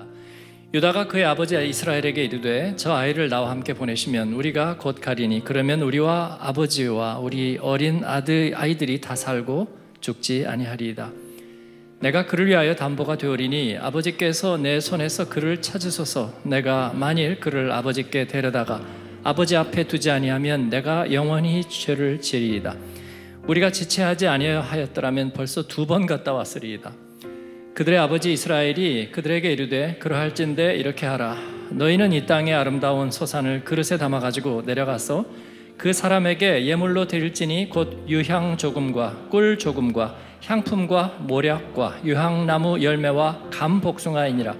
말합니다. 유다가 그의 아버지 이스라엘에게 이르되 저 아이를 나와 함께 보내시면 우리가 곧 가리니 그러면 우리와 아버지와 우리 어린 아들 아이들이 다 살고 죽지 아니하리이다. 내가 그를 위하여 담보가 되오리니 아버지께서 내 손에서 그를 찾으소서 내가 만일 그를 아버지께 데려다가 아버지 앞에 두지 아니하면 내가 영원히 죄를 지리이다. 우리가 지체하지 아니하였더라면 벌써 두 번 갔다 왔으리이다. 그들의 아버지 이스라엘이 그들에게 이르되 그러할진대 이렇게 하라 너희는 이 땅의 아름다운 소산을 그릇에 담아 가지고 내려가서 그 사람에게 예물로 드릴지니 곧 유향 조금과 꿀 조금과 향품과 모략과 유향나무 열매와 감 복숭아이니라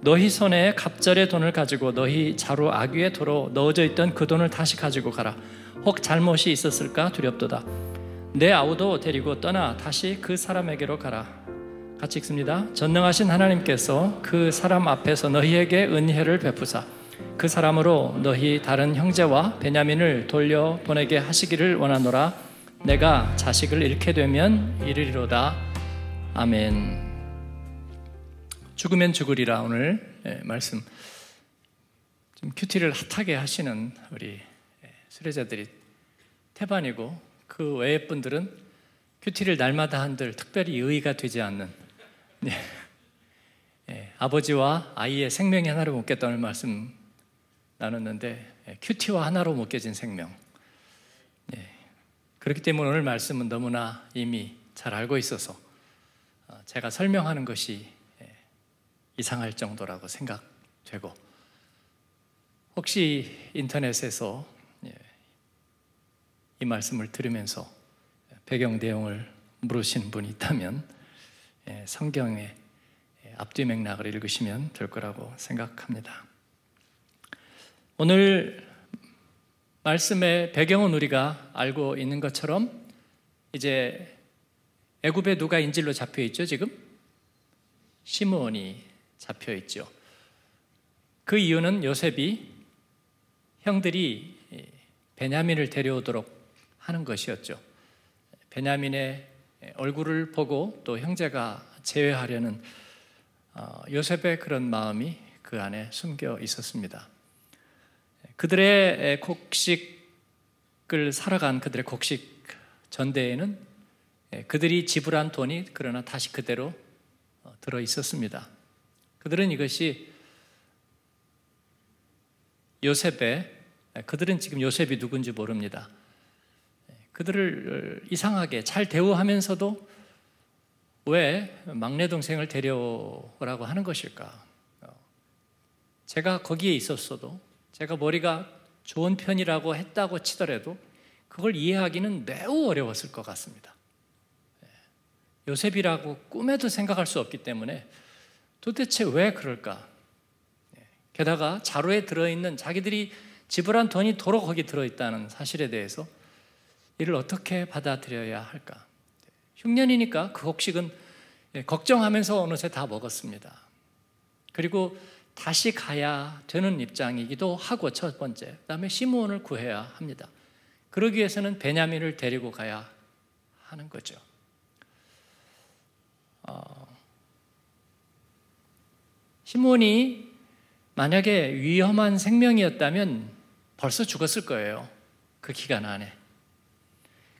너희 손에 갑절의 돈을 가지고 너희 자루 아귀의 도로 넣어져 있던 그 돈을 다시 가지고 가라 혹 잘못이 있었을까 두렵도다 내 아우도 데리고 떠나 다시 그 사람에게로 가라 같이 읽습니다. 전능하신 하나님께서 그 사람 앞에서 너희에게 은혜를 베푸사 그 사람으로 너희 다른 형제와 베냐민을 돌려 보내게 하시기를 원하노라 내가 자식을 잃게 되면 이르리로다 아멘 죽으면 죽으리라 오늘 예, 말씀 좀 큐티를 핫하게 하시는 우리 예, 수레자들이 태반이고 그 외의 분들은 큐티를 날마다 한들 특별히 의의가 되지 않는 네. 예, 아버지와 아이의 생명이 하나로 묶였다는 말씀 나눴는데 예, 큐티와 하나로 묶여진 생명. 예, 그렇기 때문에 오늘 말씀은 너무나 이미 잘 알고 있어서 어, 제가 설명하는 것이 예, 이상할 정도라고 생각되고 혹시 인터넷에서 예, 이 말씀을 들으면서 예, 배경 내용을 물으신 분이 있다면 예, 성경의 예, 앞뒤 맥락을 읽으시면 될 거라고 생각합니다. 오늘 말씀의 배경은 우리가 알고 있는 것처럼 이제 애굽에 누가 인질로 잡혀 있죠, 지금? 시므온이 잡혀 있죠. 그 이유는 요셉이 형들이 베냐민을 데려오도록 하는 것이었죠. 베냐민의 예, 얼굴을 보고 또 형제가 제외하려는 어, 요셉의 그런 마음이 그 안에 숨겨 있었습니다. 예, 그들의 곡식을 살아간 그들의 곡식 전대에는 예, 그들이 지불한 돈이 그러나 다시 그대로 어, 들어 있었습니다. 그들은 이것이 요셉의 그들은 지금 요셉이 누군지 모릅니다. 그들을 어, 이상하게 잘 대우하면서도 왜 막내 동생을 데려오라고 하는 것일까? 어, 제가 거기에 있었어도 제가 머리가 좋은 편이라고 했다고 치더라도 그걸 이해하기는 매우 어려웠을 것 같습니다. 예, 요셉이라고 꿈에도 생각할 수 없기 때문에 도대체 왜 그럴까? 예, 게다가 자루에 들어있는 자기들이 지불한 돈이 도로 거기 들어있다는 사실에 대해서 이를 어떻게 받아들여야 할까? 흉년이니까 그 곡식은 예, 걱정하면서 어느새 다 먹었습니다. 그리고 다시 가야 되는 입장이기도 하고 첫 번째, 그다음에 시므온을 구해야 합니다. 그러기 위해서는 베냐민을 데리고 가야 하는 거죠. 어, 시몬이 만약에 위험한 생명이었다면 벌써 죽었을 거예요. 그 기간 안에.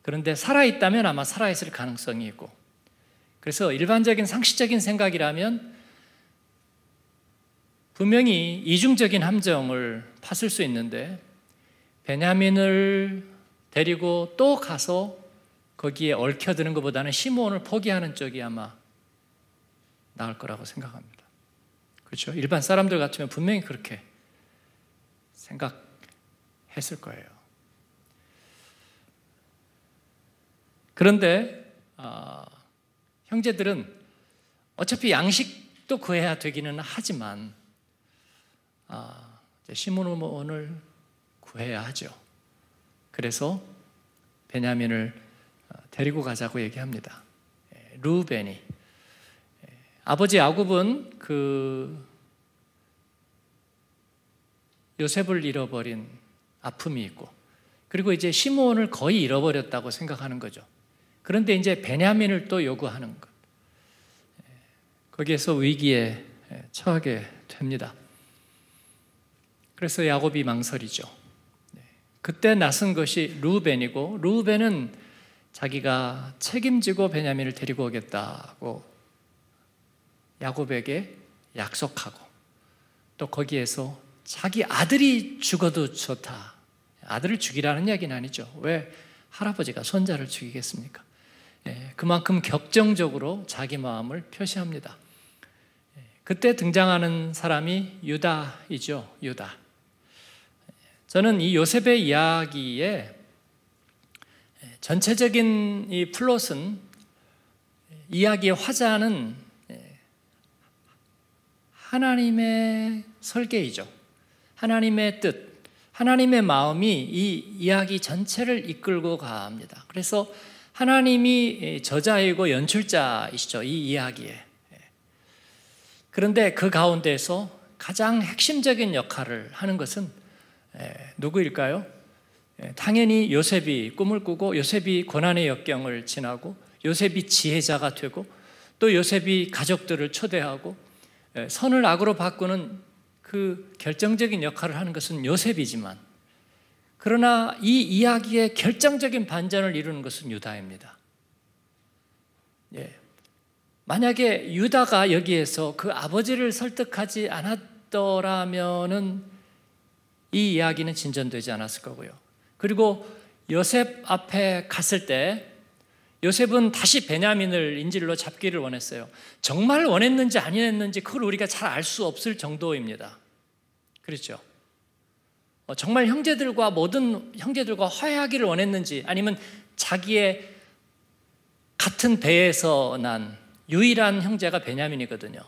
그런데 살아있다면 아마 살아있을 가능성이 있고 그래서 일반적인 상식적인 생각이라면 분명히 이중적인 함정을 팠을 수 있는데 베냐민을 데리고 또 가서 거기에 얽혀드는 것보다는 시몬을 포기하는 쪽이 아마 나을 거라고 생각합니다. 그렇죠? 일반 사람들 같으면 분명히 그렇게 생각했을 거예요. 그런데 어, 형제들은 어차피 양식도 구해야 되기는 하지만 어, 시므온을 구해야 하죠. 그래서 베냐민을 어, 데리고 가자고 얘기합니다. 예, 루벤이 예, 아버지 야곱은 그 요셉을 잃어버린 아픔이 있고 그리고 이제 시므온을 거의 잃어버렸다고 생각하는 거죠. 그런데 이제 베냐민을 또 요구하는 것. 거기에서 위기에 처하게 됩니다. 그래서 야곱이 망설이죠. 네. 그때 나선 것이 루벤이고 루벤은 자기가 책임지고 베냐민을 데리고 오겠다고 야곱에게 약속하고 또 거기에서 자기 아들이 죽어도 좋다. 아들을 죽이라는 이야기는 아니죠. 왜 할아버지가 손자를 죽이겠습니까? 예, 그만큼 격정적으로 자기 마음을 표시합니다. 예, 그때 등장하는 사람이 유다이죠. 유다. 예, 저는 이 요셉의 이야기에 전체적인 이 플롯은 이야기의 화자는 하나님의 설계이죠. 하나님의 뜻, 하나님의 마음이 이 이야기 전체를 이끌고 갑니다. 그래서 하나님이 예, 저자이고 연출자이시죠. 이 이야기에. 예. 그런데 그 가운데서 가장 핵심적인 역할을 하는 것은 예, 누구일까요? 당연히 요셉이 꿈을 꾸고 요셉이 고난의 역경을 지나고 요셉이 지혜자가 되고 또 요셉이 가족들을 초대하고 선을 악으로 바꾸는 그 결정적인 역할을 하는 것은 요셉이지만 그러나 이 이야기의 결정적인 반전을 이루는 것은 유다입니다. 예. 만약에 유다가 여기에서 그 아버지를 설득하지 않았더라면이 이야기는 진전되지 않았을 거고요. 그리고 요셉 앞에 갔을 때 요셉은 다시 베냐민을 인질로 잡기를 원했어요. 정말 원했는지 아니었는지 그걸 우리가 잘 알 수 없을 정도입니다. 그렇죠? 어, 정말 형제들과 모든 형제들과 화해하기를 원했는지 아니면 자기의 같은 배에서 난 유일한 형제가 베냐민이거든요.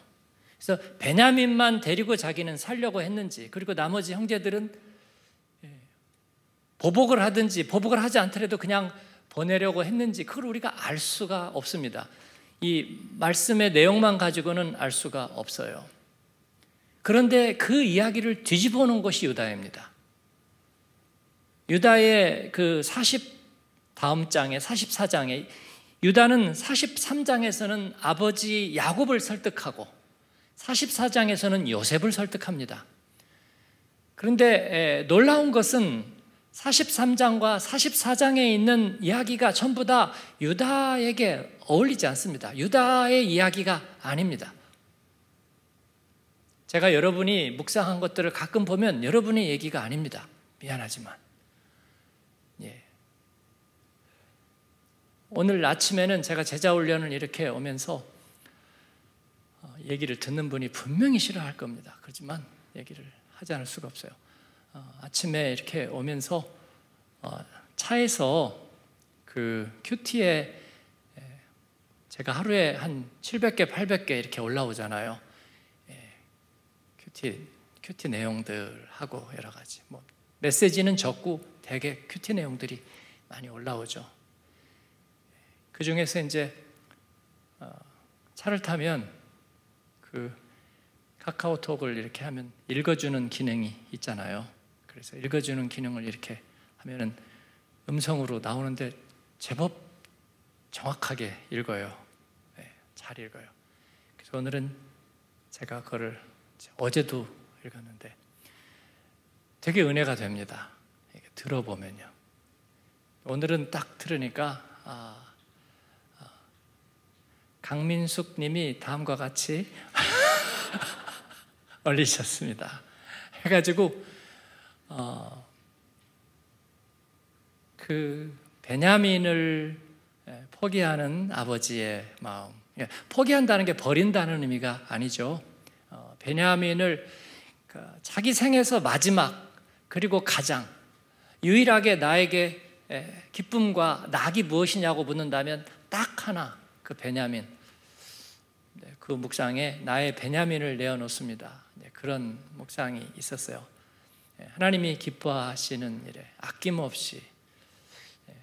그래서 베냐민만 데리고 자기는 살려고 했는지 그리고 나머지 형제들은 예, 보복을 하든지 보복을 하지 않더라도 그냥 보내려고 했는지 그걸 우리가 알 수가 없습니다. 이 말씀의 내용만 가지고는 알 수가 없어요. 그런데 그 이야기를 뒤집어 놓은 것이 유다입니다. 유다의 그 40 다음 장에 44장에 유다는 43장에서는 아버지 야곱을 설득하고 44장에서는 요셉을 설득합니다. 그런데 놀라운 것은 43장과 44장에 있는 이야기가 전부 다 유다에게 어울리지 않습니다. 유다의 이야기가 아닙니다. 제가 여러분이 묵상한 것들을 가끔 보면 여러분의 얘기가 아닙니다. 미안하지만. 오늘 아침에는 제가 제자 훈련을 이렇게 오면서 어, 얘기를 듣는 분이 분명히 싫어할 겁니다. 그렇지만 얘기를 하지 않을 수가 없어요. 어, 아침에 이렇게 오면서 어, 차에서 그 큐티에 제가 하루에 한 700개, 800개 이렇게 올라오잖아요. 예, 큐티, 큐티 내용들하고 여러 가지. 뭐 메시지는 적고 되게 큐티 내용들이 많이 올라오죠. 그 중에서 이제 어, 차를 타면 그 카카오톡을 이렇게 하면 읽어주는 기능이 있잖아요. 그래서 읽어주는 기능을 이렇게 하면은 음성으로 나오는데 제법 정확하게 읽어요. 네, 잘 읽어요. 그래서 오늘은 제가 그걸 어제도 읽었는데 되게 은혜가 됩니다. 들어보면요. 오늘은 딱 들으니까 아, 강민숙 님이 다음과 같이 올리셨습니다. 해가지고, 어, 그 베냐민을 예, 포기하는 아버지의 마음. 예, 포기한다는 게 버린다는 의미가 아니죠. 어, 베냐민을 그 자기 생에서 마지막 그리고 가장 유일하게 나에게 예, 기쁨과 낙이 무엇이냐고 묻는다면 딱 하나 그 베냐민 네, 그 묵상에 나의 베냐민을 내어놓습니다. 네, 그런 묵상이 있었어요. 네, 하나님이 기뻐하시는 일에 아낌없이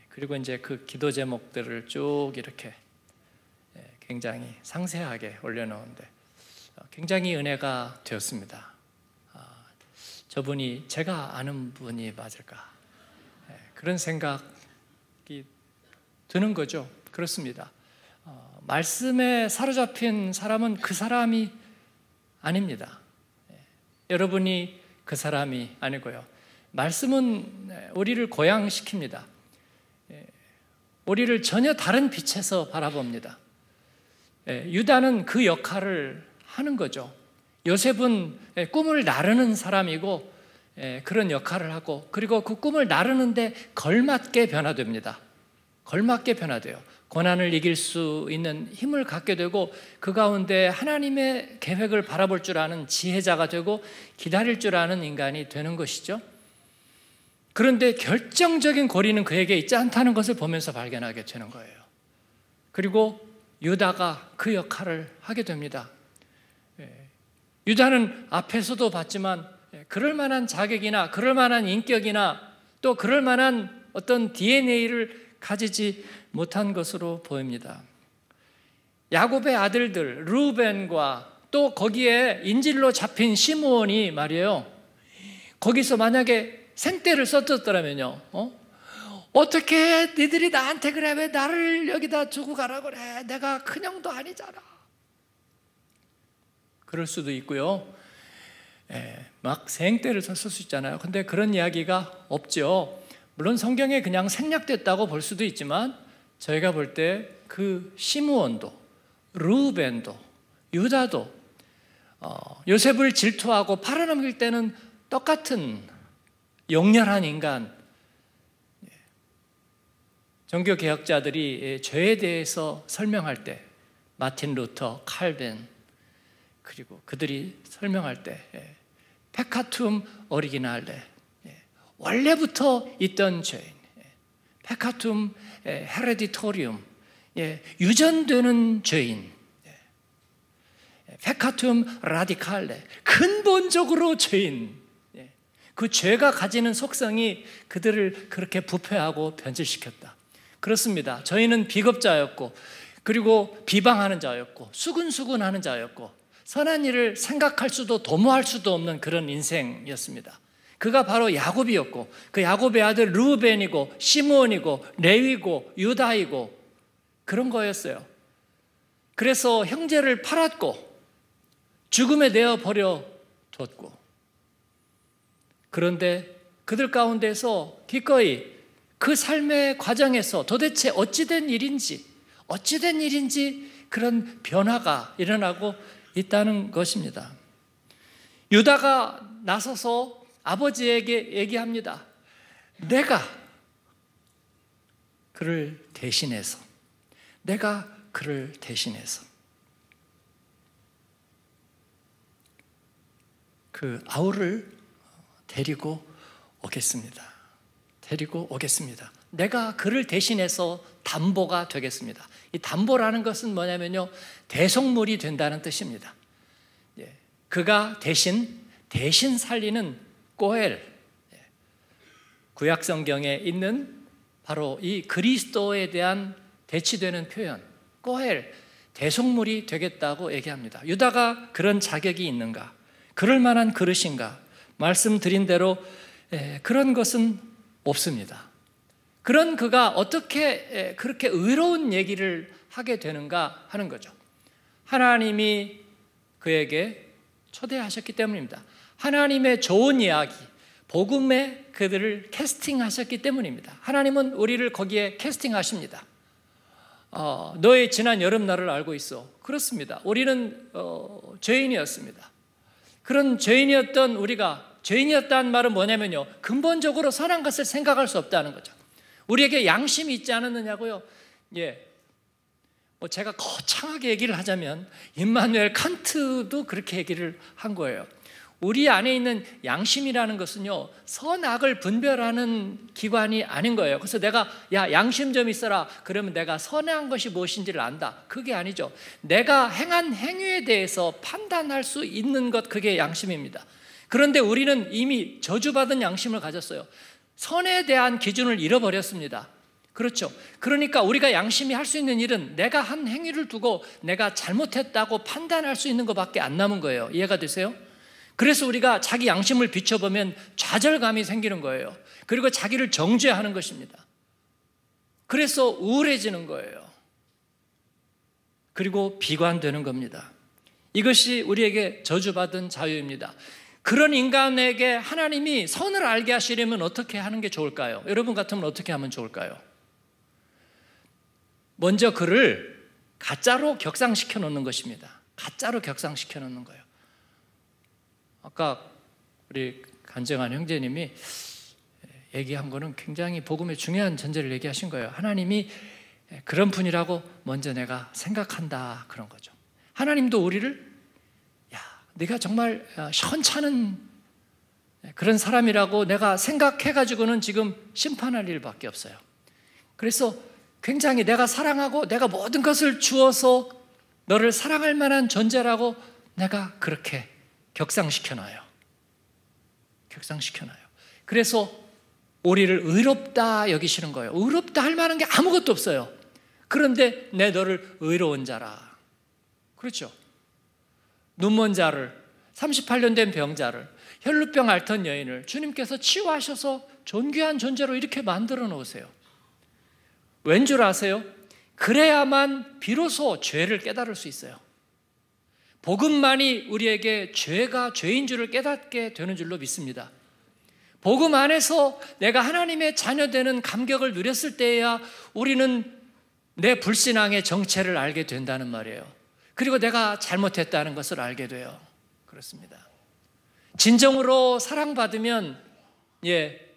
그리고 이제 그 기도 제목들을 쭉 이렇게 굉장히 상세하게 올려놓은데 어, 굉장히 은혜가 되었습니다. 아, 저분이 제가 아는 분이 맞을까 그런 생각이 드는 거죠. 그렇습니다. 말씀에 사로잡힌 사람은 그 사람이 아닙니다. 예, 여러분이 그 사람이 아니고요. 말씀은 우리를 고양시킵니다. 예, 우리를 전혀 다른 빛에서 바라봅니다. 예, 유다는 그 역할을 하는 거죠. 요셉은 꿈을 나르는 사람이고 그런 역할을 하고 그리고 그 꿈을 나르는데 걸맞게 변화됩니다. 걸맞게 변화돼요. 고난을 이길 수 있는 힘을 갖게 되고 그 가운데 하나님의 계획을 바라볼 줄 아는 지혜자가 되고 기다릴 줄 아는 인간이 되는 것이죠. 그런데 결정적인 고리는 그에게 있지 않다는 것을 보면서 발견하게 되는 거예요. 그리고 유다가 그 역할을 하게 됩니다. 예. 유다는 앞에서도 봤지만 예, 그럴 만한 자격이나 그럴 만한 인격이나 또 그럴 만한 어떤 DNA를 가지지 못한 것으로 보입니다. 야곱의 아들들 루벤과 또 거기에 인질로 잡힌 시므온이 말이에요. 거기서 만약에 생떼를 썼었더라면요. 어? 어떻게 니들이 나한테 그래? 왜 나를 여기다 주고 가라 그래? 내가 큰형도 아니잖아. 그럴 수도 있고요. 예, 막 생떼를 썼을 수 있잖아요. 근데 그런 이야기가 없죠. 물론 성경에 그냥 생략됐다고 볼 수도 있지만 저희가 볼 때 그시무원도 루벤도 유다도 어, 요셉을 질투하고 팔아넘길 때는 똑같은 영렬한 인간 예. 종교 개혁자들이 예, 죄에 대해서 설명할 때 마틴 루터, 칼벤 그리고 그들이 설명할 때 예, 페카툼 어리기날레 원래부터 있던 죄인 페카툼 예, 헤레디토리움, 예, 유전되는 죄인, 예, 페카툼 라디칼레, 근본적으로 죄인. 그 죄가 가지는 속성이 그들을 그렇게 부패하고 변질시켰다. 그렇습니다. 저희는 비겁자였고, 그리고 비방하는 자였고, 수근수근하는 자였고, 선한 일을 생각할 수도 도모할 수도 없는 그런 인생이었습니다. 그가 바로 야곱이었고 그 야곱의 아들 루벤이고 시므온이고 레위고 유다이고 그런 거였어요. 그래서 형제를 팔았고 죽음에 내어 버려 뒀고 그런데 그들 가운데서 기꺼이 그 삶의 과정에서 도대체 어찌된 일인지 어찌된 일인지 그런 변화가 일어나고 있다는 것입니다. 유다가 나서서 아버지에게 얘기합니다. 내가 그를 대신해서, 내가 그를 대신해서. 그 아우를 데리고 오겠습니다. 데리고 오겠습니다. 내가 그를 대신해서 담보가 되겠습니다. 이 담보라는 것은 뭐냐면요. 대속물이 된다는 뜻입니다. 예, 그가 대신, 대신 살리는 고엘 예. 구약 성경에 있는 바로 이 그리스도에 대한 대치되는 표현 고엘 대속물이 되겠다고 얘기합니다. 유다가 그런 자격이 있는가? 그럴 만한 그릇인가? 말씀드린 대로 에, 예, 그런 것은 없습니다. 그런 그가 어떻게 에, 예, 그렇게 의로운 얘기를 하게 되는가 하는 거죠. 하나님이 그에게 초대하셨기 때문입니다. 하나님의 좋은 이야기, 복음에 그들을 캐스팅하셨기 때문입니다. 하나님은 우리를 거기에 캐스팅하십니다. 어, 너의 지난 여름 날을 알고 있어. 그렇습니다. 우리는 어, 죄인이었습니다. 그런 죄인이었던 우리가 죄인이었다는 말은 뭐냐면요. 근본적으로 선한 것을 생각할 수 없다는 거죠. 우리에게 양심이 있지 않았느냐고요. 예, 뭐 제가 거창하게 얘기를 하자면 임마누엘 칸트도 그렇게 얘기를 한 거예요. 우리 안에 있는 양심이라는 것은요, 선악을 분별하는 기관이 아닌 거예요. 그래서 내가, 야, 양심 좀 있어라. 그러면 내가 선한 것이 무엇인지를 안다. 그게 아니죠. 내가 행한 행위에 대해서 판단할 수 있는 것, 그게 양심입니다. 그런데 우리는 이미 저주받은 양심을 가졌어요. 선에 대한 기준을 잃어버렸습니다. 그렇죠. 그러니까 우리가 양심이 할 수 있는 일은 내가 한 행위를 두고 내가 잘못했다고 판단할 수 있는 것밖에 안 남은 거예요. 이해가 되세요? 그래서 우리가 자기 양심을 비춰보면 좌절감이 생기는 거예요. 그리고 자기를 정죄하는 것입니다. 그래서 우울해지는 거예요. 그리고 비관되는 겁니다. 이것이 우리에게 저주받은 자유입니다. 그런 인간에게 하나님이 선을 알게 하시려면 어떻게 하는 게 좋을까요? 여러분 같으면 어떻게 하면 좋을까요? 먼저 그를 가짜로 격상시켜 놓는 것입니다. 가짜로 격상시켜 놓는 거예요. 아까 우리 간증한 형제님이 얘기한 거는 굉장히 복음의 중요한 전제를 얘기하신 거예요. 하나님이 그런 분이라고 먼저 내가 생각한다 그런 거죠. 하나님도 우리를 야 네가 정말 어, 현찮은 그런 사람이라고 내가 생각해가지고는 지금 심판할 일밖에 없어요. 그래서 굉장히 내가 사랑하고 내가 모든 것을 주어서 너를 사랑할 만한 존재라고 내가 그렇게 격상시켜놔요. 격상시켜놔요. 그래서 우리를 의롭다 여기시는 거예요. 의롭다 할 만한 게 아무것도 없어요. 그런데 내 너를 의로운 자라. 그렇죠. 눈먼 자를, 38년 된 병자를, 혈루병 앓던 여인을 주님께서 치유하셔서 존귀한 존재로 이렇게 만들어 놓으세요. 왠 줄 아세요? 그래야만 비로소 죄를 깨달을 수 있어요. 복음만이 우리에게 죄가 죄인 줄을 깨닫게 되는 줄로 믿습니다. 복음 안에서 내가 하나님의 자녀되는 감격을 누렸을 때에야 우리는 내 불신앙의 정체를 알게 된다는 말이에요. 그리고 내가 잘못했다는 것을 알게 돼요. 그렇습니다. 진정으로 사랑받으면 예.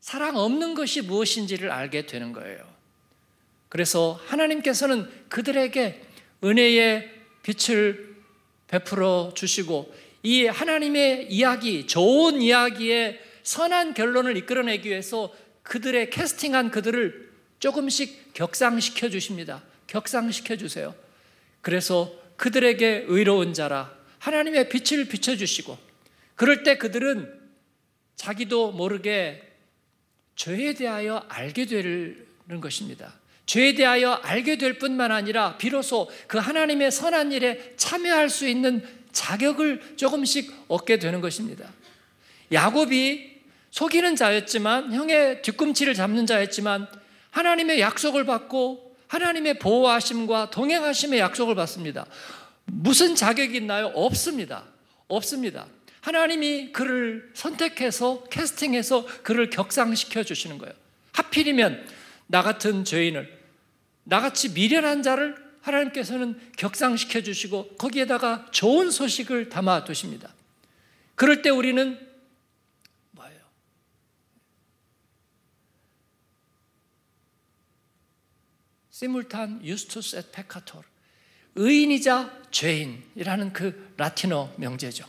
사랑 없는 것이 무엇인지를 알게 되는 거예요. 그래서 하나님께서는 그들에게 은혜의 빛을 베풀어 주시고 이 하나님의 이야기, 좋은 이야기에 선한 결론을 이끌어내기 위해서 그들의 캐스팅한 그들을 조금씩 격상시켜 주십니다. 격상시켜 주세요. 그래서 그들에게 의로운 자라 하나님의 빛을 비춰 주시고 그럴 때 그들은 자기도 모르게 죄에 대하여 알게 되는 것입니다. 죄에 대하여 알게 될 뿐만 아니라 비로소 그 하나님의 선한 일에 참여할 수 있는 자격을 조금씩 얻게 되는 것입니다. 야곱이 속이는 자였지만 형의 뒤꿈치를 잡는 자였지만 하나님의 약속을 받고 하나님의 보호하심과 동행하심의 약속을 받습니다. 무슨 자격이 있나요? 없습니다. 없습니다. 하나님이 그를 선택해서 캐스팅해서 그를 격상시켜 주시는 거예요. 하필이면 나 같은 죄인을 나같이 미련한 자를 하나님께서는 격상시켜 주시고 거기에다가 좋은 소식을 담아 두십니다. 그럴 때 우리는 뭐예요? 시물탄 유스투스 앳페카토 의인이자 죄인이라는 그 라틴어 명제죠.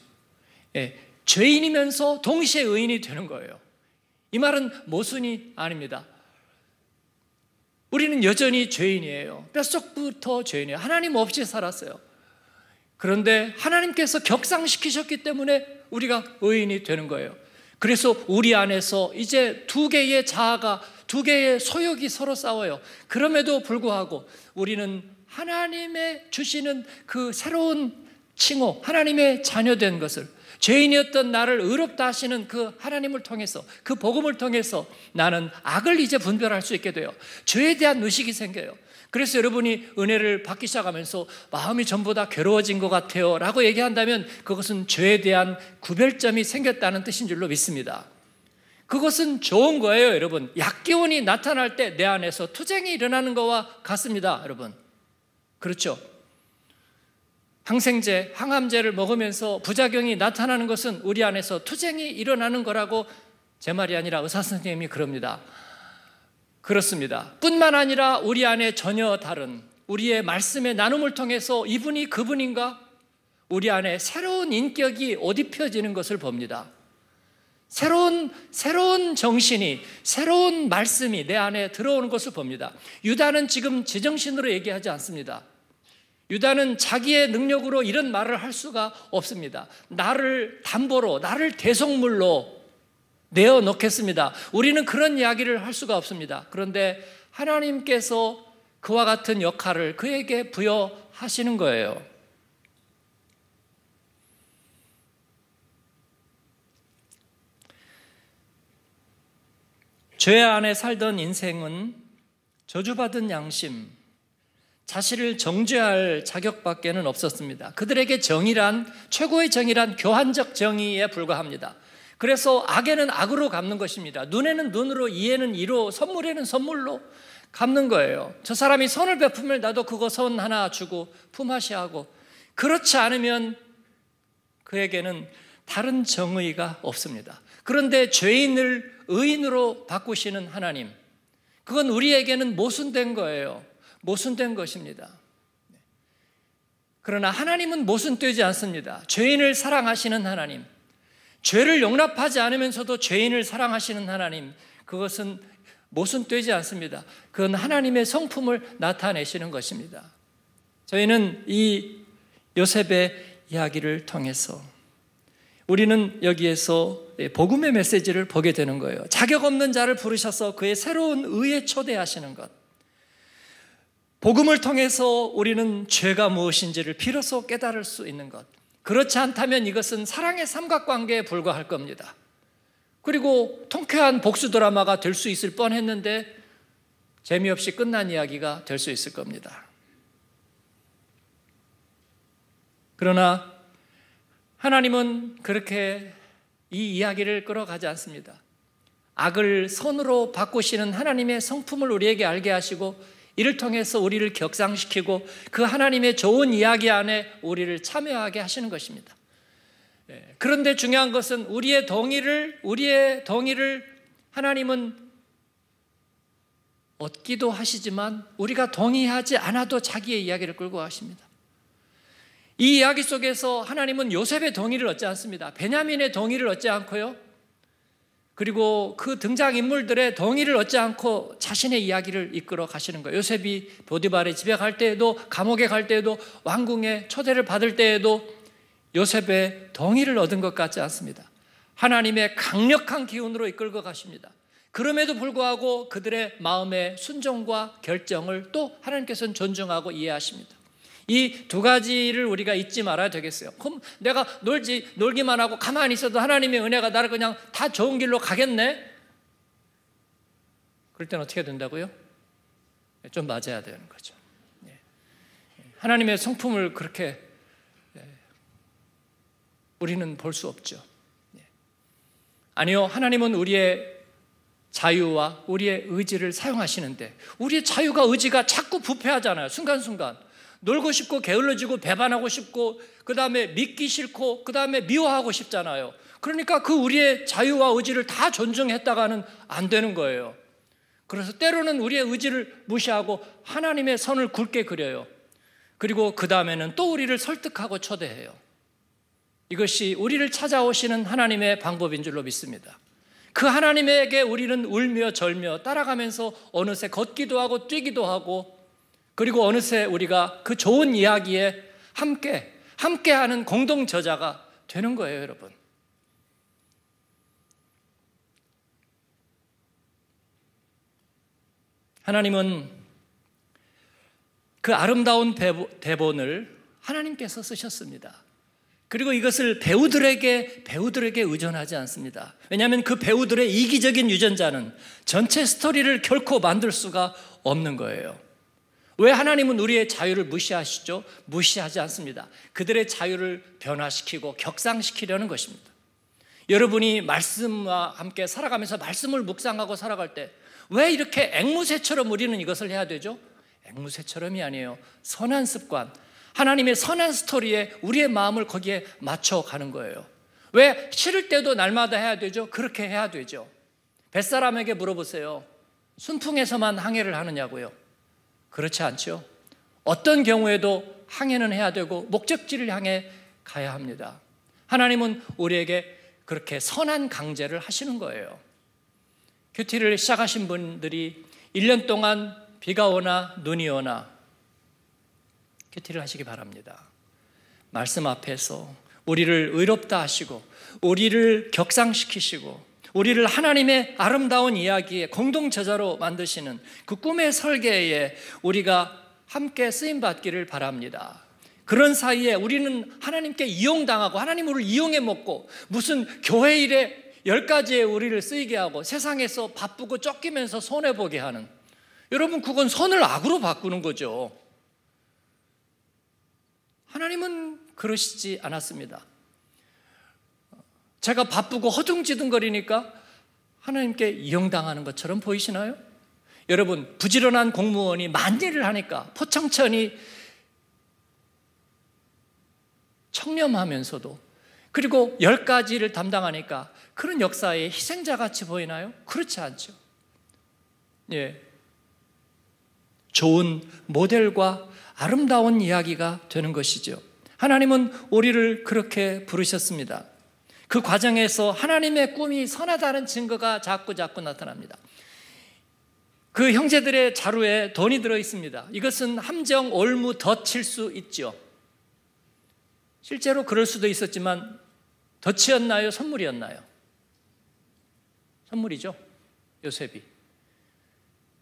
예, 죄인이면서 동시에 의인이 되는 거예요. 이 말은 모순이 아닙니다. 우리는 여전히 죄인이에요. 뼛속부터 죄인이에요. 하나님 없이 살았어요. 그런데 하나님께서 격상시키셨기 때문에 우리가 의인이 되는 거예요. 그래서 우리 안에서 이제 두 개의 자아가 두 개의 소욕이 서로 싸워요. 그럼에도 불구하고 우리는 하나님의 주시는 그 새로운 칭호, 하나님의 자녀된 것을 죄인이었던 나를 의롭다 하시는 그 하나님을 통해서 그 복음을 통해서 나는 악을 이제 분별할 수 있게 돼요. 죄에 대한 의식이 생겨요. 그래서 여러분이 은혜를 받기 시작하면서 마음이 전부 다 괴로워진 것 같아요. 라고 얘기한다면 그것은 죄에 대한 구별점이 생겼다는 뜻인 줄로 믿습니다. 그것은 좋은 거예요, 여러분. 약기운이 나타날 때 내 안에서 투쟁이 일어나는 것과 같습니다, 여러분. 그렇죠? 항생제, 항암제를 먹으면서 부작용이 나타나는 것은 우리 안에서 투쟁이 일어나는 거라고 제 말이 아니라 의사 선생님이 그럽니다. 그렇습니다. 뿐만 아니라 우리 안에 전혀 다른 우리의 말씀의 나눔을 통해서 이분이 그분인가? 우리 안에 새로운 인격이 옷 입혀지는 것을 봅니다. 새로운, 새로운 정신이, 새로운 말씀이 내 안에 들어오는 것을 봅니다. 유다는 지금 제정신으로 얘기하지 않습니다. 유다는 자기의 능력으로 이런 말을 할 수가 없습니다. 나를 담보로, 나를 대속물로 내어 놓겠습니다. 우리는 그런 이야기를 할 수가 없습니다. 그런데 하나님께서 그와 같은 역할을 그에게 부여하시는 거예요. 죄 안에 살던 인생은 저주받은 양심, 자신을 정죄할 자격밖에는 없었습니다. 그들에게 정의란 최고의 정의란 교환적 정의에 불과합니다. 그래서 악에는 악으로 갚는 것입니다. 눈에는 눈으로, 이에는 이로, 선물에는 선물로 갚는 거예요. 저 사람이 선을 베품을 나도 그거 선 하나 주고 품앗이하고 그렇지 않으면 그에게는 다른 정의가 없습니다. 그런데 죄인을 의인으로 바꾸시는 하나님, 그건 우리에게는 모순된 거예요. 모순된 것입니다. 그러나 하나님은 모순되지 않습니다. 죄인을 사랑하시는 하나님, 죄를 용납하지 않으면서도 죄인을 사랑하시는 하나님, 그것은 모순되지 않습니다. 그건 하나님의 성품을 나타내시는 것입니다. 저희는 이 요셉의 이야기를 통해서 우리는 여기에서 복음의 메시지를 보게 되는 거예요. 자격 없는 자를 부르셔서 그의 새로운 의에 초대하시는 것. 복음을 통해서 우리는 죄가 무엇인지를 비로소 깨달을 수 있는 것. 그렇지 않다면 이것은 사랑의 삼각관계에 불과할 겁니다. 그리고 통쾌한 복수 드라마가 될 수 있을 뻔했는데 재미없이 끝난 이야기가 될 수 있을 겁니다. 그러나 하나님은 그렇게 이 이야기를 끌어가지 않습니다. 악을 선으로 바꾸시는 하나님의 성품을 우리에게 알게 하시고 이를 통해서 우리를 격상시키고 그 하나님의 좋은 이야기 안에 우리를 참여하게 하시는 것입니다. 예, 그런데 중요한 것은 우리의 동의를 우리의 동의를 하나님은 얻기도 하시지만 우리가 동의하지 않아도 자기의 이야기를 끌고 가십니다. 이 이야기 속에서 하나님은 요셉의 동의를 얻지 않습니다. 베냐민의 동의를 얻지 않고요. 그리고 그 등장인물들의 동의를 얻지 않고 자신의 이야기를 이끌어 가시는 거예요. 요셉이 보디발의 집에 갈 때에도 감옥에 갈 때에도 왕궁에 초대를 받을 때에도 요셉의 동의를 얻은 것 같지 않습니다. 하나님의 강력한 기운으로 이끌고 가십니다. 그럼에도 불구하고 그들의 마음의 순종과 결정을 또 하나님께서는 존중하고 이해하십니다. 이두 가지를 우리가 잊지 말아야 되겠어요. 그럼 내가 놀지, 놀기만 하고 가만히 있어도 하나님의 은혜가 나를 그냥 다 좋은 길로 가겠네? 그럴 땐 어떻게 된다고요? 예, 좀 맞아야 되는 거죠. 예. 하나님의 성품을 그렇게 예, 우리는 볼 수 없죠. 아니요, 하나님은 우리의 자유와 우리의 의지를 사용하시는데 우리의 자유가 의지가 자꾸 부패하잖아요. 순간순간. 놀고 싶고 게을러지고 배반하고 싶고 그 다음에 믿기 싫고 그 다음에 미워하고 싶잖아요. 그러니까 그 우리의 자유와 의지를 다 존중했다가는 안 되는 거예요. 그래서 때로는 우리의 의지를 무시하고 하나님의 선을 굵게 그려요. 그리고 그 다음에는 또 우리를 설득하고 초대해요. 이것이 우리를 찾아오시는 하나님의 방법인 줄로 믿습니다. 그 하나님에게 우리는 울며 절며 따라가면서 어느새 걷기도 하고 뛰기도 하고 그리고 어느새 우리가 그 좋은 이야기에 함께, 함께하는 공동 저자가 되는 거예요, 여러분. 하나님은 그 아름다운 대본을 하나님께서 쓰셨습니다. 그리고 이것을 배우들에게 배우들에게 의존하지 않습니다. 왜냐하면 그 배우들의 이기적인 유전자는 전체 스토리를 결코 만들 수가 없는 거예요. 왜 하나님은 우리의 자유를 무시하시죠? 무시하지 않습니다. 그들의 자유를 변화시키고 격상시키려는 것입니다. 여러분이 말씀과 함께 살아가면서 말씀을 묵상하고 살아갈 때 왜 이렇게 앵무새처럼 우리는 이것을 해야 되죠? 앵무새처럼이 아니에요. 선한 습관. 하나님의 선한 스토리에 우리의 마음을 거기에 맞춰가는 거예요. 왜 싫을 때도 날마다 해야 되죠? 그렇게 해야 되죠. 뱃사람에게 물어보세요. 순풍에서만 항해를 하느냐고요. 그렇지 않죠. 어떤 경우에도 항해는 해야 되고 목적지를 향해 가야 합니다. 하나님은 우리에게 그렇게 선한 강제를 하시는 거예요. 큐티를 시작하신 분들이 1년 동안 비가 오나 눈이 오나 큐티를 하시기 바랍니다. 말씀 앞에서 우리를 의롭다 하시고 우리를 격상시키시고 우리를 하나님의 아름다운 이야기의 공동체자로 만드시는 그 꿈의 설계에 우리가 함께 쓰임받기를 바랍니다. 그런 사이에 우리는 하나님께 이용당하고 하나님 우리를 이용해 먹고 무슨 교회 일에 열 가지의 우리를 쓰이게 하고 세상에서 바쁘고 쫓기면서 손해보게 하는 여러분 그건 선을 악으로 바꾸는 거죠. 하나님은 그러시지 않았습니다. 제가 바쁘고 허둥지둥거리니까 하나님께 영당하는 것처럼 보이시나요? 여러분, 부지런한 공무원이 만일을 하니까 포창천이 청렴하면서도 그리고 열 가지를 담당하니까 그런 역사에 희생자 같이 보이나요? 그렇지 않죠. 예. 좋은 모델과 아름다운 이야기가 되는 것이죠. 하나님은 우리를 그렇게 부르셨습니다. 그 과정에서 하나님의 꿈이 선하다는 증거가 자꾸 자꾸 나타납니다. 그 형제들의 자루에 돈이 들어 있습니다. 이것은 함정 올무 덧칠 수 있죠. 실제로 그럴 수도 있었지만 덧치였나요? 선물이었나요? 선물이죠. 요셉이.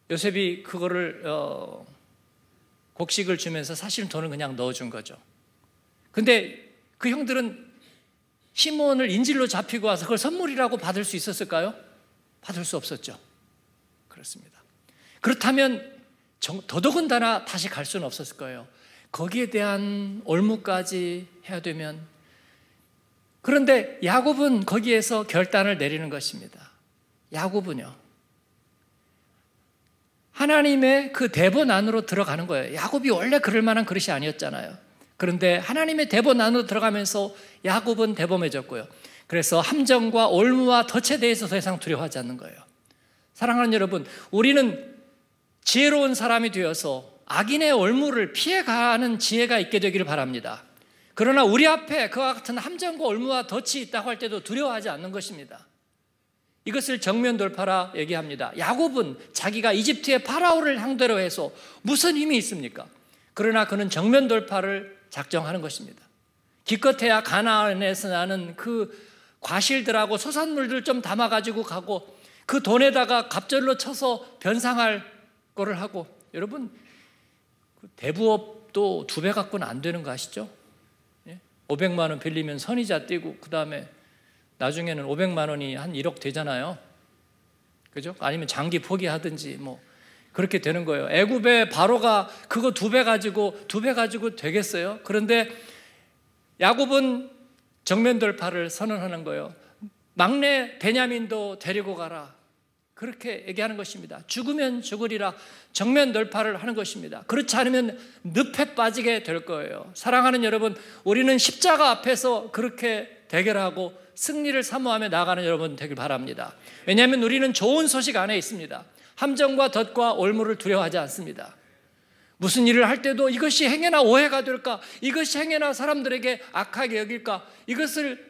요셉이 그거를 어, 곡식을 주면서 사실 돈을 그냥 넣어준 거죠. 근데 그 형들은 시몬을 인질로 잡히고 와서 그걸 선물이라고 받을 수 있었을까요? 받을 수 없었죠. 그렇습니다. 그렇다면 더더군다나 다시 갈 수는 없었을 거예요. 거기에 대한 올무까지 해야 되면 그런데 야곱은 거기에서 결단을 내리는 것입니다. 야곱은요. 하나님의 그 대본 안으로 들어가는 거예요. 야곱이 원래 그럴 만한 그릇이 아니었잖아요. 그런데 하나님의 대본 안으로 들어가면서 야곱은 대범해졌고요. 그래서 함정과 올무와 덫에 대해서 더 이상 두려워하지 않는 거예요. 사랑하는 여러분, 우리는 지혜로운 사람이 되어서 악인의 올무를 피해가는 지혜가 있게 되기를 바랍니다. 그러나 우리 앞에 그와 같은 함정과 올무와 덫이 있다고 할 때도 두려워하지 않는 것입니다. 이것을 정면 돌파라 얘기합니다. 야곱은 자기가 이집트의 파라오를 향대로 해서 무슨 힘이 있습니까? 그러나 그는 정면 돌파를 작정하는 것입니다. 기껏해야 가나안에서 나는 그 과실들하고 소산물들 좀 담아가지고 가고 그 돈에다가 갑절로 쳐서 변상할 거를 하고 여러분 그 대부업도 두 배 갖고는 안 되는 거 아시죠? 500만 예? 원 빌리면 선이자 떼고 그 다음에 나중에는 500만 원이 한 1억 되잖아요. 그죠? 아니면 장기 포기하든지 뭐 그렇게 되는 거예요. 애굽의 바로가 그거 두 배 가지고 두 배 가지고 되겠어요? 그런데 야곱은 정면 돌파를 선언하는 거예요. 막내 베냐민도 데리고 가라. 그렇게 얘기하는 것입니다. 죽으면 죽으리라 정면 돌파를 하는 것입니다. 그렇지 않으면 늪에 빠지게 될 거예요. 사랑하는 여러분, 우리는 십자가 앞에서 그렇게 대결하고 승리를 사모하며 나가는 여러분 되길 바랍니다. 왜냐하면 우리는 좋은 소식 안에 있습니다. 함정과 덫과 올무를 두려워하지 않습니다. 무슨 일을 할 때도 이것이 행해나 오해가 될까? 이것이 행해나 사람들에게 악하게 여길까? 이것을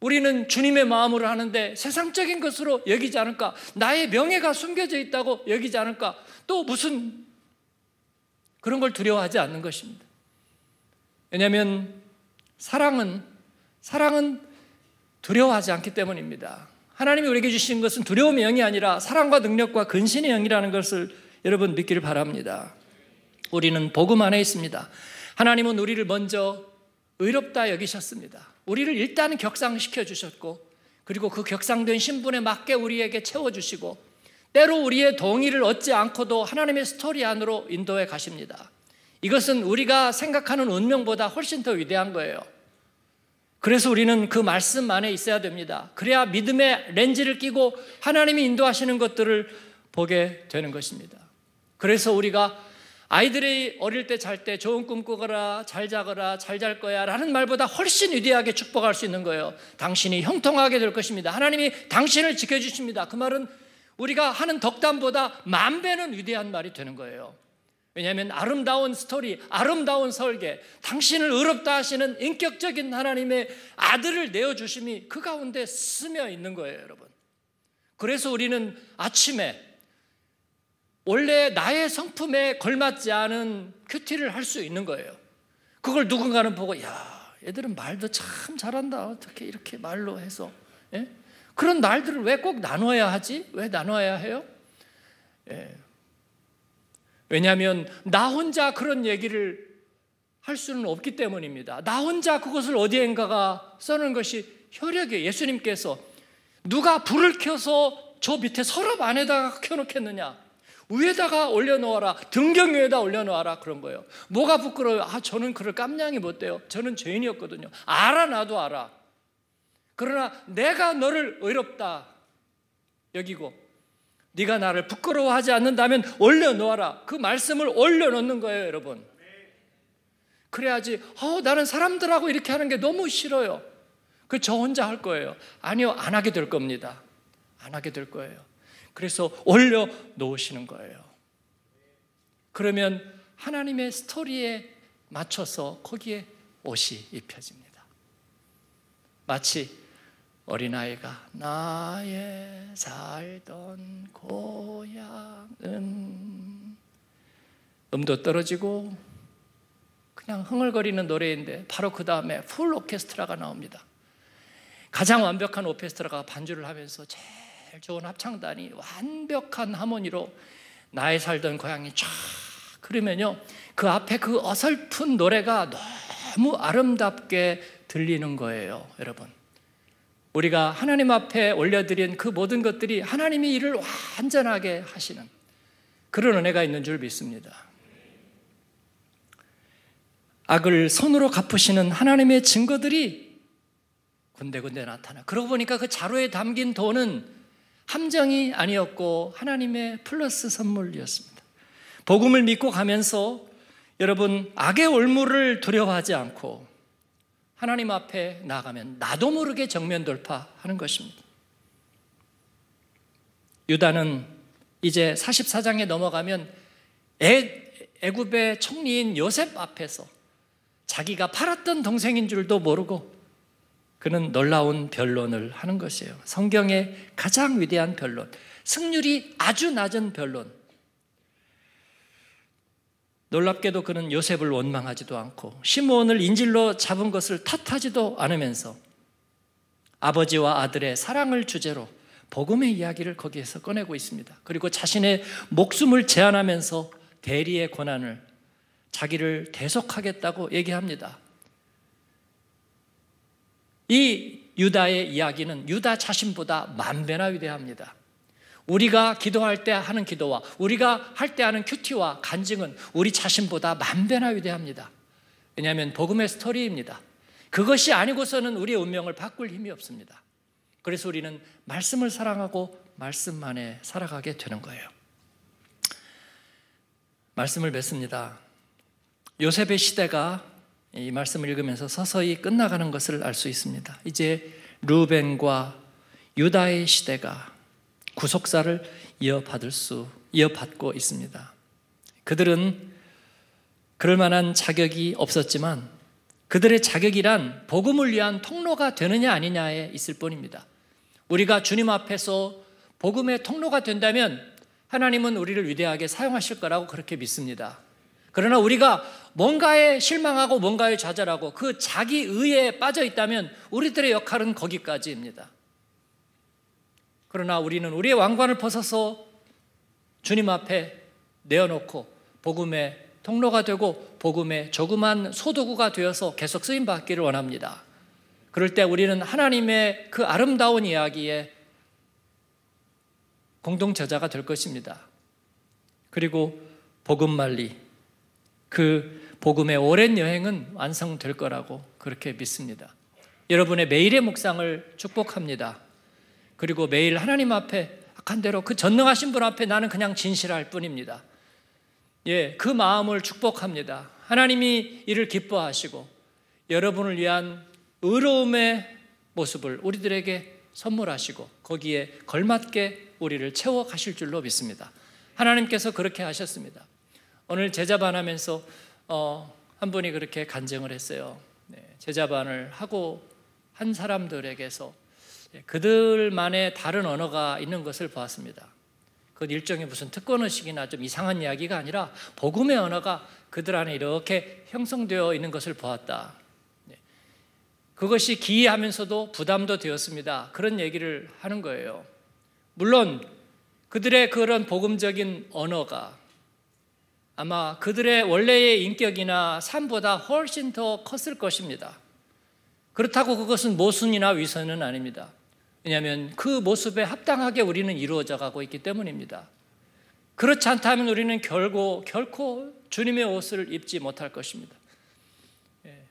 우리는 주님의 마음으로 하는데 세상적인 것으로 여기지 않을까? 나의 명예가 숨겨져 있다고 여기지 않을까? 또 무슨 그런 걸 두려워하지 않는 것입니다. 왜냐하면 사랑은 사랑은 두려워하지 않기 때문입니다. 하나님이 우리에게 주신 것은 두려움의 영이 아니라 사랑과 능력과 근신의 영이라는 것을 여러분 믿기를 바랍니다. 우리는 복음 안에 있습니다. 하나님은 우리를 먼저 의롭다 여기셨습니다. 우리를 일단 격상시켜 주셨고, 그리고 그 격상된 신분에 맞게 우리에게 채워주시고, 때로 우리의 동의를 얻지 않고도 하나님의 스토리 안으로 인도해 가십니다. 이것은 우리가 생각하는 운명보다 훨씬 더 위대한 거예요. 그래서 우리는 그 말씀 안에 있어야 됩니다. 그래야 믿음의 렌즈를 끼고 하나님이 인도하시는 것들을 보게 되는 것입니다. 그래서 우리가 아이들이 어릴 때 잘 때 좋은 꿈 꾸거라, 잘 자거라, 잘 잘 거야 라는 말보다 훨씬 위대하게 축복할 수 있는 거예요. 당신이 형통하게 될 것입니다. 하나님이 당신을 지켜주십니다. 그 말은 우리가 하는 덕담보다 만 배는 위대한 말이 되는 거예요. 왜냐하면 아름다운 스토리, 아름다운 설계, 당신을 의롭다 하시는 인격적인 하나님의 아들을 내어주심이 그 가운데 스며 있는 거예요, 여러분. 그래서 우리는 아침에 원래 나의 성품에 걸맞지 않은 큐티를 할 수 있는 거예요. 그걸 누군가는 보고, 야, 얘들은 말도 참 잘한다. 어떻게 이렇게 말로 해서. 예? 그런 날들을 왜 꼭 나눠야 하지? 왜 나눠야 해요? 예, 왜냐하면 나 혼자 그런 얘기를 할 수는 없기 때문입니다. 나 혼자 그것을 어디엔가가 써는 것이 혈액이에요. 예수님께서 누가 불을 켜서 저 밑에 서랍 안에다가 켜놓겠느냐? 위에다가 올려놓아라. 등경 위에다 올려놓아라. 그런 거예요. 뭐가 부끄러워요? 아, 저는 그를 깜냥이 못 돼요. 저는 죄인이었거든요. 알아, 나도 알아. 그러나 내가 너를 의롭다 여기고 네가 나를 부끄러워하지 않는다면 올려놓아라. 그 말씀을 올려놓는 거예요, 여러분. 그래야지. 어, 나는 사람들하고 이렇게 하는 게 너무 싫어요. 그 저 혼자 할 거예요. 아니요, 안 하게 될 겁니다. 안 하게 될 거예요. 그래서 올려 놓으시는 거예요. 그러면 하나님의 스토리에 맞춰서 거기에 옷이 입혀집니다. 마치 어린아이가 나의 살던 고향은 음도 떨어지고 그냥 흥얼거리는 노래인데 바로 그 다음에 풀 오케스트라가 나옵니다. 가장 완벽한 오케스트라가 반주를 하면서 제일 좋은 합창단이 완벽한 하모니로 나의 살던 고향이 쫙 그러면요 그 앞에 그 어설픈 노래가 너무 아름답게 들리는 거예요 여러분 우리가 하나님 앞에 올려드린 그 모든 것들이 하나님이 일을 완전하게 하시는 그런 은혜가 있는 줄 믿습니다. 악을 손으로 갚으시는 하나님의 증거들이 군데군데 나타나. 그러고 보니까 그 자루에 담긴 돈은 함정이 아니었고 하나님의 플러스 선물이었습니다. 복음을 믿고 가면서 여러분 악의 올무를 두려워하지 않고 하나님 앞에 나가면 나도 모르게 정면 돌파하는 것입니다. 유다는 이제 44장에 넘어가면 애, 굽의 총리인 요셉 앞에서 자기가 팔았던 동생인 줄도 모르고 그는 놀라운 변론을 하는 것이에요. 성경의 가장 위대한 변론. 승률이 아주 낮은 변론. 놀랍게도 그는 요셉을 원망하지도 않고 시므온을 인질로 잡은 것을 탓하지도 않으면서 아버지와 아들의 사랑을 주제로 복음의 이야기를 거기에서 꺼내고 있습니다. 그리고 자신의 목숨을 제한하면서 대리의 권한을 자기를 대속하겠다고 얘기합니다. 이 유다의 이야기는 유다 자신보다 만 배나 위대합니다. 우리가 기도할 때 하는 기도와 우리가 할 때 하는 큐티와 간증은 우리 자신보다 만배나 위대합니다. 왜냐하면 복음의 스토리입니다. 그것이 아니고서는 우리의 운명을 바꿀 힘이 없습니다. 그래서 우리는 말씀을 사랑하고 말씀만에 살아가게 되는 거예요. 말씀을 맺습니다. 요셉의 시대가 이 말씀을 읽으면서 서서히 끝나가는 것을 알 수 있습니다. 이제 루벤과 유다의 시대가 구속사를 이어받을 수, 이어받고 있습니다. 그들은 그럴 만한 자격이 없었지만 그들의 자격이란 복음을 위한 통로가 되느냐 아니냐에 있을 뿐입니다. 우리가 주님 앞에서 복음의 통로가 된다면 하나님은 우리를 위대하게 사용하실 거라고 그렇게 믿습니다. 그러나 우리가 뭔가에 실망하고 뭔가에 좌절하고 그 자기 의에 빠져 있다면 우리들의 역할은 거기까지입니다. 그러나 우리는 우리의 왕관을 벗어서 주님 앞에 내어놓고 복음의 통로가 되고 복음의 조그만 소도구가 되어서 계속 쓰임 받기를 원합니다. 그럴 때 우리는 하나님의 그 아름다운 이야기에 공동 저자가 될 것입니다. 그리고 복음만리 그 복음의 오랜 여행은 완성될 거라고 그렇게 믿습니다. 여러분의 매일의 묵상을 축복합니다. 그리고 매일 하나님 앞에 악한 대로 그 전능하신 분 앞에 나는 그냥 진실할 뿐입니다. 예, 그 마음을 축복합니다. 하나님이 이를 기뻐하시고 여러분을 위한 의로움의 모습을 우리들에게 선물하시고 거기에 걸맞게 우리를 채워 가실 줄로 믿습니다. 하나님께서 그렇게 하셨습니다. 오늘 제자반 하면서 어, 한 분이 그렇게 간증을 했어요. 네, 제자반을 하고 한 사람들에게서 예, 그들만의 다른 언어가 있는 것을 보았습니다. 그 일종의 무슨 특권의식이나 좀 이상한 이야기가 아니라 복음의 언어가 그들 안에 이렇게 형성되어 있는 것을 보았다. 예, 그것이 기이하면서도 부담도 되었습니다. 그런 얘기를 하는 거예요. 물론 그들의 그런 복음적인 언어가 아마 그들의 원래의 인격이나 삶보다 훨씬 더 컸을 것입니다. 그렇다고 그것은 모순이나 위선은 아닙니다. 왜냐하면 그 모습에 합당하게 우리는 이루어져 가고 있기 때문입니다. 그렇지 않다면 우리는 결고, 결코 주님의 옷을 입지 못할 것입니다. 예.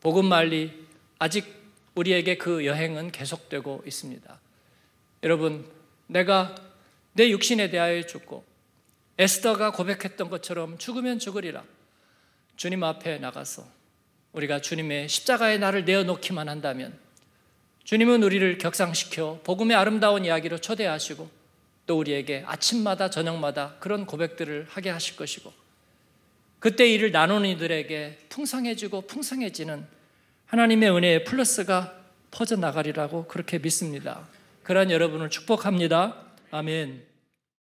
복음말리 아직 우리에게 그 여행은 계속되고 있습니다. 여러분, 내가 내 육신에 대하여 죽고 에스더가 고백했던 것처럼 죽으면 죽으리라. 주님 앞에 나가서 우리가 주님의 십자가의 나를 내어놓기만 한다면 주님은 우리를 격상시켜 복음의 아름다운 이야기로 초대하시고 또 우리에게 아침마다 저녁마다 그런 고백들을 하게 하실 것이고 그때 이를 나누는 이들에게 풍성해지고 풍성해지는 하나님의 은혜의 플러스가 퍼져나가리라고 그렇게 믿습니다. 그러한 여러분을 축복합니다. 아멘.